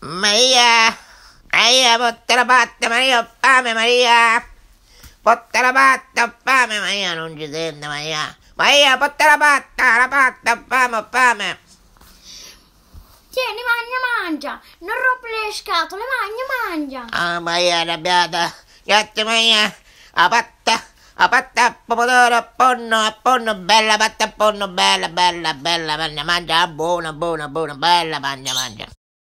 Maria, Maria, botte la patta, Maria, ho fame, Maria. Botte la patta, ho fame, Maria, non ci sente, Maria. Maria, botte la patta, la patta, ho fame, ho fame. Tieni, mangia, mangia, non rompere le scatole, mangia, mangia. Ah, Maria, arrabbiata. Grazie, Maria. La patta, la patta, a pomodoro, a ponno, a ponno, bella patta, a ponno, bella, bella, bella, mangia, mangia, ah, buona, buona, buona, bella, mangia, mangia.